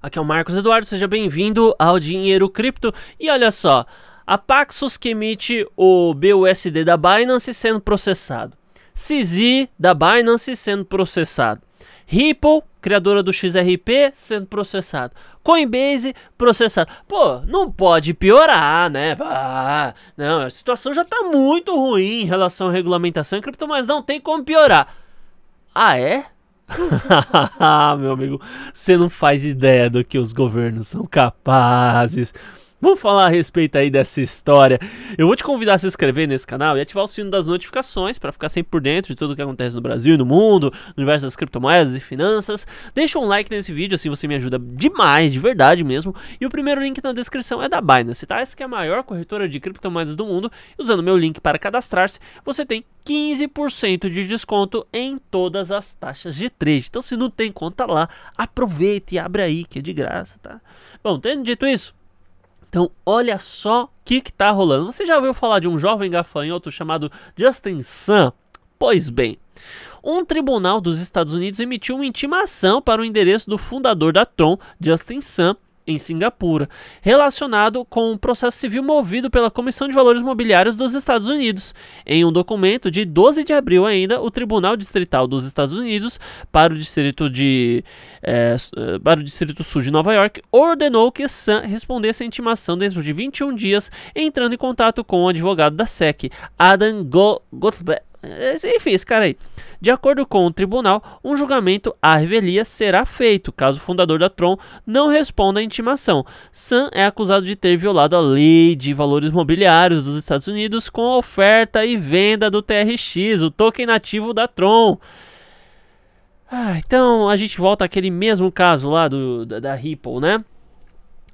Aqui é o Marcos Eduardo, seja bem-vindo ao Dinheiro Cripto. E olha só, a Paxos que emite o BUSD da Binance sendo processado. CZ da Binance sendo processado. Ripple, criadora do XRP, sendo processado. Coinbase, processado. Pô, não pode piorar, né? Ah, não, a situação já tá muito ruim em relação à regulamentação em cripto, mas não tem como piorar. Ah, é? Ah, meu amigo, você não faz ideia do que os governos são capazes Vamos falar a respeito aí dessa história. Eu vou te convidar a se inscrever nesse canal e ativar o sino das notificações para ficar sempre por dentro de tudo o que acontece no Brasil, e no mundo, no universo das criptomoedas e finanças. Deixa um like nesse vídeo, assim você me ajuda demais, de verdade mesmo. E o primeiro link na descrição é da Binance, tá? Essa que é a maior corretora de criptomoedas do mundo. Usando meu link para cadastrar-se, você tem 15% de desconto em todas as taxas de trade. Então se não tem conta lá, aproveita e abre aí que é de graça, tá? Bom, tendo dito isso, então, olha só o que está rolando. Você já ouviu falar de um jovem gafanhoto chamado Justin Sun? Pois bem, um tribunal dos Estados Unidos emitiu uma intimação para o endereço do fundador da Tron, Justin Sun, em Singapura, relacionado com um processo civil movido pela Comissão de Valores Mobiliários dos Estados Unidos. Em um documento de 12 de abril ainda, o Tribunal Distrital dos Estados Unidos para o Distrito de é, para o Distrito Sul de Nova York ordenou que Sam respondesse à intimação dentro de 21 dias, entrando em contato com o advogado da SEC, Adam Go Gottlieb é, enfim, esse cara aí. De acordo com o tribunal, um julgamento à revelia será feito caso o fundador da Tron não responda à intimação. Sam é acusado de ter violado a lei de valores mobiliários dos Estados Unidos com a oferta e venda do TRX, o token nativo da Tron. Ah, então a gente volta àquele mesmo caso lá do, da, da Ripple, né?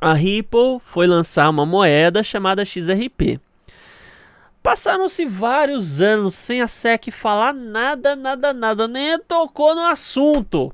A Ripple foi lançar uma moeda chamada XRP. Passaram-se vários anos sem a SEC falar nada, nada, nada, nem tocou no assunto.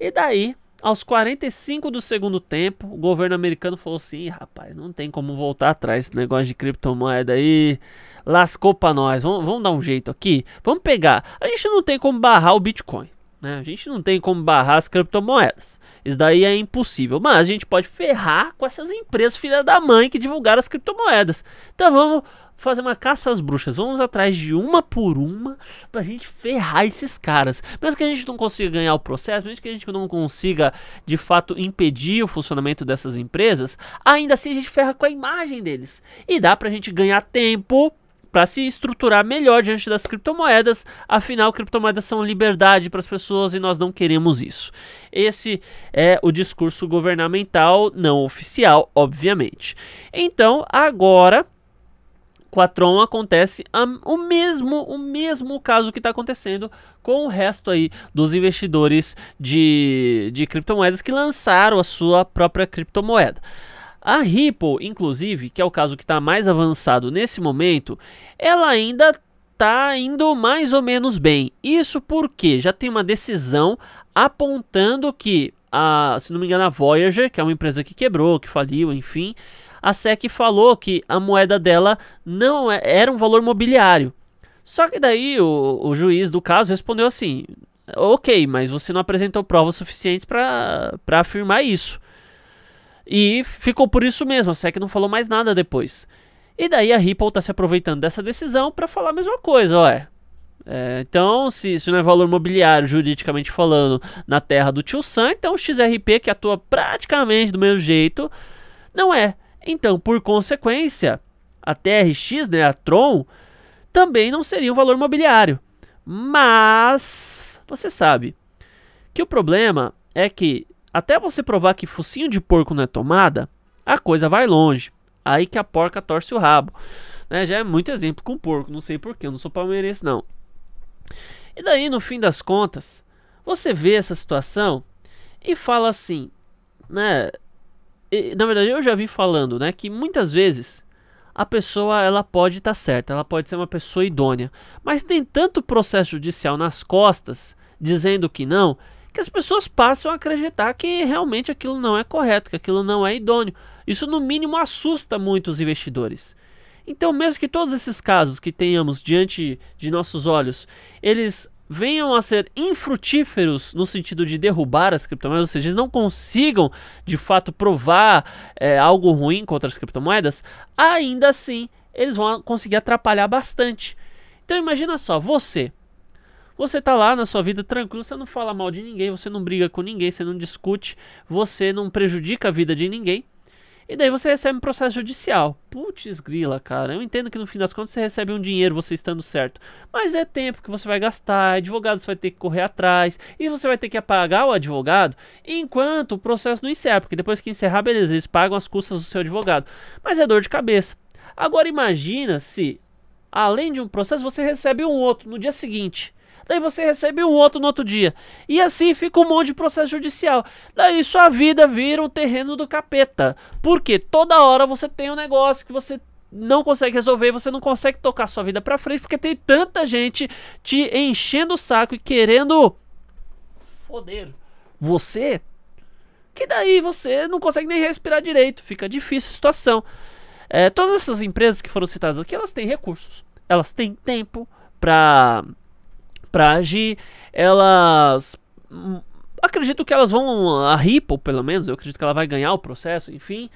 E daí, aos 45 do segundo tempo, o governo americano falou assim: rapaz, não tem como voltar atrás esse negócio de criptomoeda aí. Lascou pra nós. Vamos, vamos dar um jeito aqui. Vamos pegar. A gente não tem como barrar o Bitcoin. Né? A gente não tem como barrar as criptomoedas. Isso daí é impossível. Mas a gente pode ferrar com essas empresas filha da mãe que divulgaram as criptomoedas. Então vamos fazer uma caça às bruxas. Vamos atrás de uma por uma pra gente ferrar esses caras. Mesmo que a gente não consiga ganhar o processo, mesmo que a gente não consiga de fato impedir o funcionamento dessas empresas, ainda assim a gente ferra com a imagem deles. E dá pra gente ganhar tempo para se estruturar melhor diante das criptomoedas. Afinal, criptomoedas são liberdade para as pessoas e nós não queremos isso. Esse é o discurso governamental não oficial, obviamente. Então, agora com a Tron acontece a, o mesmo o mesmo caso que está acontecendo com o resto aí dos investidores de, de criptomoedas que lançaram a sua própria criptomoeda. A Ripple, inclusive, que é o caso que está mais avançado nesse momento, ela ainda está indo mais ou menos bem. Isso porque já tem uma decisão apontando que, a, se não me engano, a Voyager, que é uma empresa que quebrou, que faliu, enfim, a SEC falou que a moeda dela não é, era um valor mobiliário. Só que daí o, o juiz do caso respondeu assim: ok, mas você não apresentou provas suficientes para afirmar isso. E ficou por isso mesmo, a SEC não falou mais nada depois. E daí a Ripple está se aproveitando dessa decisão para falar a mesma coisa, ué. É, então, se isso não é valor mobiliário, juridicamente falando, na terra do tio Sam, então o XRP, que atua praticamente do mesmo jeito, não é. Então, por consequência, a TRX, né, a Tron, também não seria um valor mobiliário. Mas você sabe que o problema é que até você provar que focinho de porco não é tomada, a coisa vai longe. Aí que a porca torce o rabo. Né? Já é muito exemplo com porco, não sei porquê, eu não sou palmeirense não. E daí, no fim das contas, você vê essa situação e fala assim, né? na verdade eu já vi falando, né, que muitas vezes a pessoa ela pode estar tá certa, ela pode ser uma pessoa idônea, mas tem tanto processo judicial nas costas dizendo que não, que as pessoas passam a acreditar que realmente aquilo não é correto, que aquilo não é idôneo. Isso no mínimo assusta muito os investidores. Então, mesmo que todos esses casos que tenhamos diante de nossos olhos, eles venham a ser infrutíferos no sentido de derrubar as criptomoedas, ou seja, eles não consigam de fato provar é, algo ruim contra as criptomoedas, ainda assim eles vão conseguir atrapalhar bastante. Então imagina só, você. Você tá lá na sua vida tranquilo, você não fala mal de ninguém, você não briga com ninguém, você não discute, você não prejudica a vida de ninguém. E daí você recebe um processo judicial. Putz, grila, cara. Eu entendo que no fim das contas você recebe um dinheiro, você estando certo. Mas é tempo que você vai gastar, advogado você vai ter que correr atrás, e você vai ter que pagar o advogado enquanto o processo não encerra. Porque depois que encerrar, beleza, eles pagam as custas do seu advogado. Mas é dor de cabeça. Agora imagina se, além de um processo, você recebe um outro no dia seguinte aí você recebe um outro no outro dia. E assim fica um monte de processo judicial. Daí sua vida vira um terreno do capeta. Porque toda hora você tem um negócio que você não consegue resolver, você não consegue tocar sua vida para frente porque tem tanta gente te enchendo o saco e querendo foder você. Que daí você não consegue nem respirar direito, fica difícil a situação. É, todas essas empresas que foram citadas aqui, elas têm recursos, elas têm tempo para para agir, elas hum, acredito que elas vão a Ripple, pelo menos, eu acredito que ela vai ganhar o processo, enfim,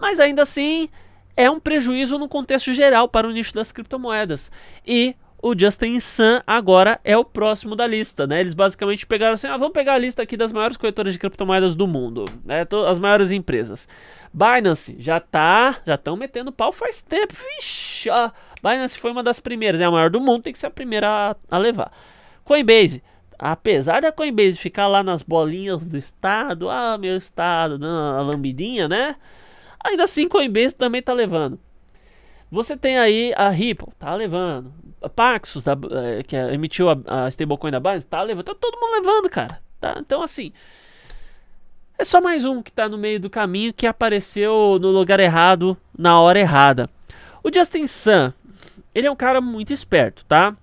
mas ainda assim é um prejuízo no contexto geral para o nicho das criptomoedas. E o Justin Sun agora é o próximo da lista, né? Eles basicamente pegaram assim, ah, vamos pegar a lista aqui das maiores corretoras de criptomoedas do mundo, né? As maiores empresas. Binance já tá, já estão metendo pau faz tempo. Vixe, a Binance foi uma das primeiras, é né? a maior do mundo, tem que ser a primeira a, a levar. Coinbase. Apesar da Coinbase ficar lá nas bolinhas do estado, ah, meu estado, na a lambidinha, né? Ainda assim, Coinbase também tá levando. Você tem aí a Ripple, tá levando. A Paxos, da, eh, que é, emitiu a, a stablecoin da base, tá levando. Tá todo mundo levando, cara. Tá? Então, assim, é só mais um que está no meio do caminho que apareceu no lugar errado, na hora errada. O Justin Sun, ele é um cara muito esperto, tá?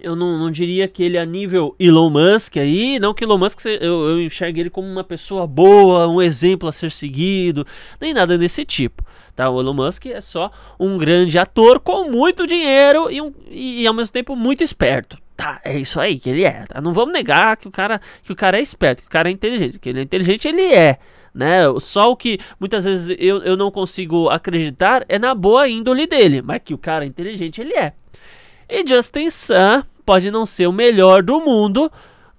eu não, não diria que ele é a nível Elon Musk aí, não que Elon Musk eu, eu enxergue ele como uma pessoa boa, um exemplo a ser seguido, nem nada desse tipo. Tá? O Elon Musk é só um grande ator com muito dinheiro e, um, e, e ao mesmo tempo muito esperto. Tá, é isso aí que ele é. Tá? Não vamos negar que o cara que o cara é esperto, que o cara é inteligente, que ele é inteligente, ele é. Né? Só o que muitas vezes eu, eu não consigo acreditar é na boa índole dele, mas que o cara é inteligente, ele é. E Justin Sun pode não ser o melhor do mundo,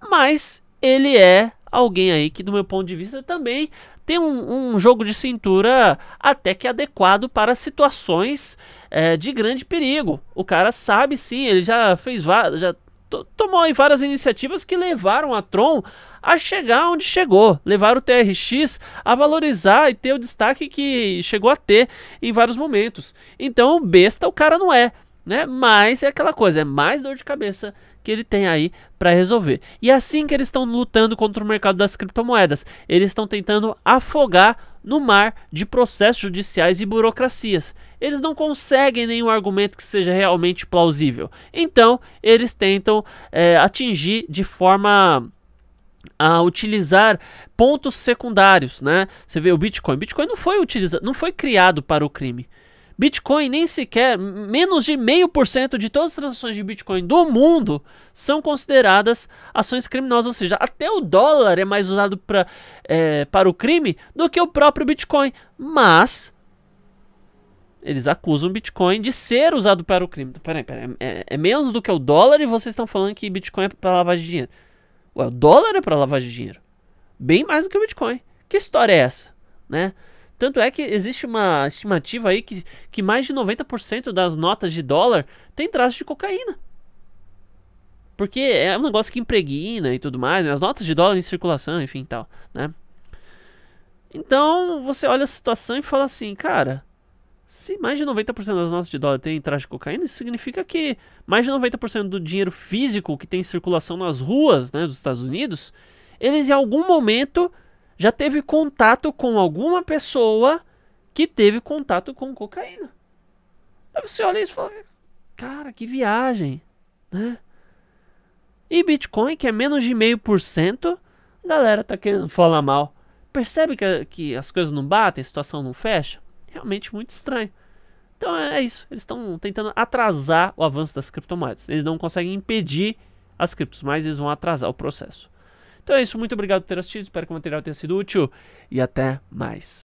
mas ele é alguém aí que, do meu ponto de vista, também tem um, um jogo de cintura até que adequado para situações é, de grande perigo. O cara sabe sim, ele já fez Já tomou várias iniciativas que levaram a Tron a chegar onde chegou, levaram o TRX a valorizar e ter o destaque que chegou a ter em vários momentos. Então, besta o cara não é né? Mas é aquela coisa, é mais dor de cabeça que ele tem aí para resolver. E é assim que eles estão lutando contra o mercado das criptomoedas, eles estão tentando afogar no mar de processos judiciais e burocracias. Eles não conseguem nenhum argumento que seja realmente plausível. Então, eles tentam é, atingir de forma a utilizar pontos secundários, né? Você vê o Bitcoin. Bitcoin não foi utilizado, não foi criado para o crime. Bitcoin nem sequer, menos de 0,5% de todas as transações de Bitcoin do mundo são consideradas ações criminosas. Ou seja, até o dólar é mais usado pra, é, para o crime do que o próprio Bitcoin. Mas eles acusam o Bitcoin de ser usado para o crime. Peraí, peraí. É, é menos do que o dólar e vocês estão falando que Bitcoin é para lavagem de dinheiro. Ué, o dólar é para lavagem de dinheiro. Bem mais do que o Bitcoin. Que história é essa? Né? Tanto é que existe uma estimativa aí que, que mais de 90% das notas de dólar tem traço de cocaína. Porque é um negócio que impregna e tudo mais, né? as notas de dólar em circulação, enfim tal, né? Então você olha a situação e fala assim, cara, se mais de 90% das notas de dólar tem traço de cocaína, isso significa que mais de 90% do dinheiro físico que tem em circulação nas ruas né, dos Estados Unidos, eles em algum momento já teve contato com alguma pessoa que teve contato com cocaína. Aí você olha isso e fala, cara, que viagem, né? E Bitcoin, que é menos de meio por cento, galera tá querendo falar mal. Percebe que, que as coisas não batem, a situação não fecha? Realmente muito estranho. Então é, é isso, eles estão tentando atrasar o avanço das criptomoedas. Eles não conseguem impedir as criptos, mas eles vão atrasar o processo. Então é isso, muito obrigado por ter assistido, espero que o material tenha sido útil e até mais.